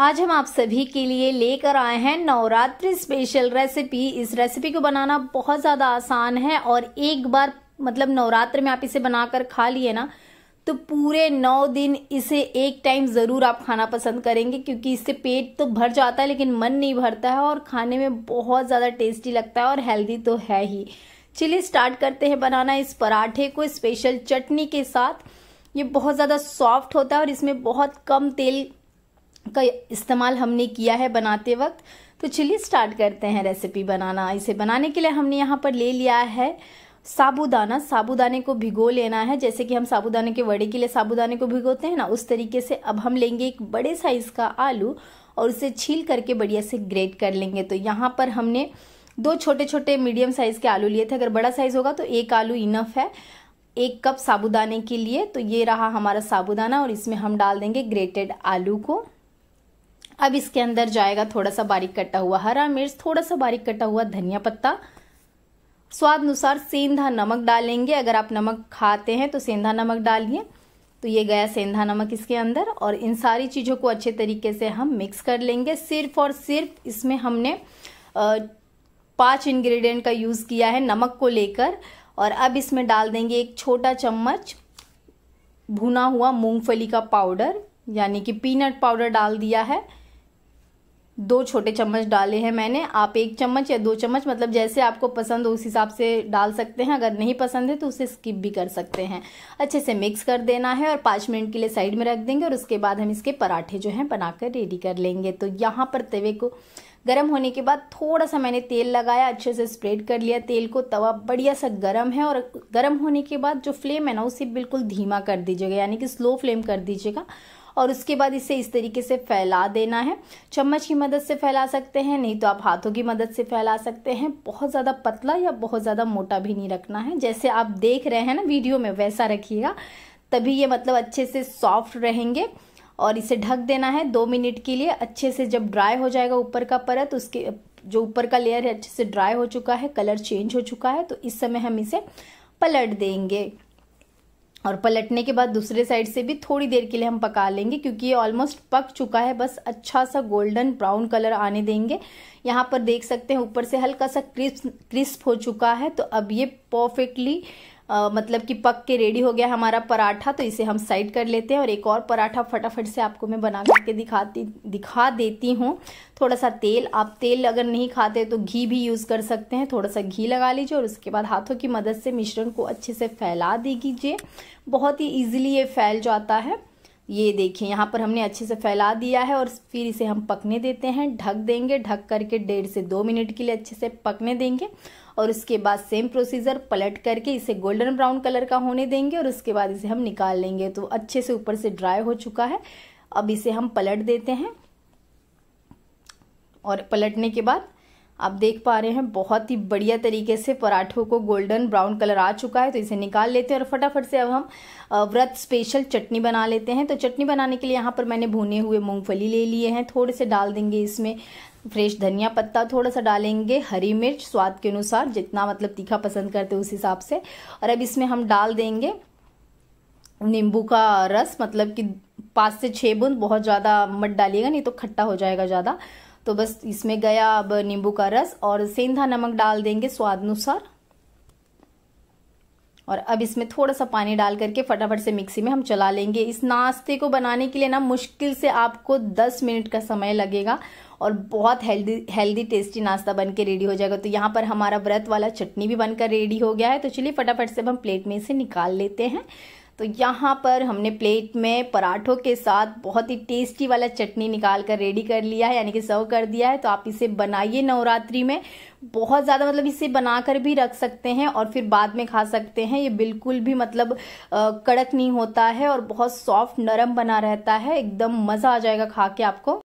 आज हम आप सभी के लिए लेकर आए हैं नवरात्रि स्पेशल रेसिपी इस रेसिपी को बनाना बहुत ज़्यादा आसान है और एक बार मतलब नवरात्र में आप इसे बनाकर खा लिए ना तो पूरे नौ दिन इसे एक टाइम ज़रूर आप खाना पसंद करेंगे क्योंकि इससे पेट तो भर जाता है लेकिन मन नहीं भरता है और खाने में बहुत ज़्यादा टेस्टी लगता है और हेल्दी तो है ही चलिए स्टार्ट करते हैं बनाना इस पराठे को स्पेशल चटनी के साथ ये बहुत ज़्यादा सॉफ्ट होता है और इसमें बहुत कम तेल का इस्तेमाल हमने किया है बनाते वक्त तो चलिए स्टार्ट करते हैं रेसिपी बनाना इसे बनाने के लिए हमने यहाँ पर ले लिया है साबूदाना साबूदाने को भिगो लेना है जैसे कि हम साबूदाने के वड़े के लिए साबूदाने को भिगोते हैं ना उस तरीके से अब हम लेंगे एक बड़े साइज़ का आलू और उसे छील करके बढ़िया से ग्रेट कर लेंगे तो यहाँ पर हमने दो छोटे छोटे मीडियम साइज़ के आलू लिए थे अगर बड़ा साइज़ होगा तो एक आलू इनफ है एक कप साबूदाने के लिए तो ये रहा हमारा साबूदाना और इसमें हम डाल देंगे ग्रेटेड आलू को अब इसके अंदर जाएगा थोड़ा सा बारीक कटा हुआ हरा मिर्च थोड़ा सा बारीक कटा हुआ धनिया पत्ता स्वाद अनुसार सेंधा नमक डालेंगे अगर आप नमक खाते हैं तो सेंधा नमक डालिए तो ये गया सेंधा नमक इसके अंदर और इन सारी चीज़ों को अच्छे तरीके से हम मिक्स कर लेंगे सिर्फ और सिर्फ इसमें हमने पांच इंग्रेडिएंट का यूज़ किया है नमक को लेकर और अब इसमें डाल देंगे एक छोटा चम्मच भुना हुआ मूंगफली का पाउडर यानी कि पीनट पाउडर डाल दिया है दो छोटे चम्मच डाले हैं मैंने आप एक चम्मच या दो चम्मच मतलब जैसे आपको पसंद हो उस हिसाब से डाल सकते हैं अगर नहीं पसंद है तो उसे स्किप भी कर सकते हैं अच्छे से मिक्स कर देना है और पाँच मिनट के लिए साइड में रख देंगे और उसके बाद हम इसके पराठे जो हैं बनाकर रेडी कर लेंगे तो यहाँ पर तवे को गर्म होने के बाद थोड़ा सा मैंने तेल लगाया अच्छे से स्प्रेड कर लिया तेल को तवा बढ़िया सा गर्म है और गर्म होने के बाद जो फ्लेम है ना उसे बिल्कुल धीमा कर दीजिएगा यानी कि स्लो फ्लेम कर दीजिएगा और उसके बाद इसे इस तरीके से फैला देना है चम्मच की मदद से फैला सकते हैं नहीं तो आप हाथों की मदद से फैला सकते हैं बहुत ज़्यादा पतला या बहुत ज़्यादा मोटा भी नहीं रखना है जैसे आप देख रहे हैं ना वीडियो में वैसा रखिएगा तभी ये मतलब अच्छे से सॉफ्ट रहेंगे और इसे ढक देना है दो मिनट के लिए अच्छे से जब ड्राई हो जाएगा ऊपर का परत उसके जो ऊपर का लेयर है अच्छे से ड्राई हो चुका है कलर चेंज हो चुका है तो इस समय हम इसे पलट देंगे और पलटने के बाद दूसरे साइड से भी थोड़ी देर के लिए हम पका लेंगे क्योंकि ये ऑलमोस्ट पक चुका है बस अच्छा सा गोल्डन ब्राउन कलर आने देंगे यहाँ पर देख सकते हैं ऊपर से हल्का सा क्रिस्प क्रिस्प हो चुका है तो अब ये परफेक्टली आ, मतलब कि पक के रेडी हो गया हमारा पराठा तो इसे हम साइड कर लेते हैं और एक और पराठा फटाफट से आपको मैं बना करके दिखाती दिखा देती हूँ थोड़ा सा तेल आप तेल अगर नहीं खाते तो घी भी यूज़ कर सकते हैं थोड़ा सा घी लगा लीजिए और उसके बाद हाथों की मदद से मिश्रण को अच्छे से फैला दीजिए बहुत ही ईजिली ये फैल जाता है ये देखिए यहाँ पर हमने अच्छे से फैला दिया है और फिर इसे हम पकने देते हैं ढक देंगे ढक करके डेढ़ से दो मिनट के लिए अच्छे से पकने देंगे और उसके बाद सेम प्रोसीजर पलट करके इसे गोल्डन ब्राउन कलर का होने देंगे और उसके बाद इसे हम निकाल लेंगे तो अच्छे से ऊपर से ड्राई हो चुका है अब इसे हम पलट देते हैं और पलटने के बाद आप देख पा रहे हैं बहुत ही बढ़िया तरीके से पराठों को गोल्डन ब्राउन कलर आ चुका है तो इसे निकाल लेते हैं और फटाफट से अब हम व्रत स्पेशल चटनी बना लेते हैं तो चटनी बनाने के लिए यहाँ पर मैंने भुने हुए मूंगफली ले लिए हैं थोड़े से डाल देंगे इसमें फ्रेश धनिया पत्ता थोड़ा सा डालेंगे हरी मिर्च स्वाद के अनुसार जितना मतलब तीखा पसंद करते उस हिसाब से और अब इसमें हम डाल देंगे नींबू का रस मतलब कि पाँच से छः बूंद बहुत ज़्यादा मत डालिएगा नहीं तो खट्टा हो जाएगा ज़्यादा तो बस इसमें गया अब नींबू का रस और सेंधा नमक डाल देंगे स्वाद अनुसार और अब इसमें थोड़ा सा पानी डाल करके फटाफट से मिक्सी में हम चला लेंगे इस नाश्ते को बनाने के लिए ना मुश्किल से आपको 10 मिनट का समय लगेगा और बहुत हेल्दी हेल्दी टेस्टी नाश्ता बन के रेडी हो जाएगा तो यहाँ पर हमारा व्रत वाला चटनी भी बनकर रेडी हो गया है तो चलिए फटाफट से हम प्लेट में इसे निकाल लेते हैं तो यहाँ पर हमने प्लेट में पराठों के साथ बहुत ही टेस्टी वाला चटनी निकाल कर रेडी कर लिया है यानी कि सर्व कर दिया है तो आप इसे बनाइए नवरात्रि में बहुत ज़्यादा मतलब इसे बनाकर भी रख सकते हैं और फिर बाद में खा सकते हैं ये बिल्कुल भी मतलब आ, कड़क नहीं होता है और बहुत सॉफ्ट नरम बना रहता है एकदम मज़ा आ जाएगा खा के आपको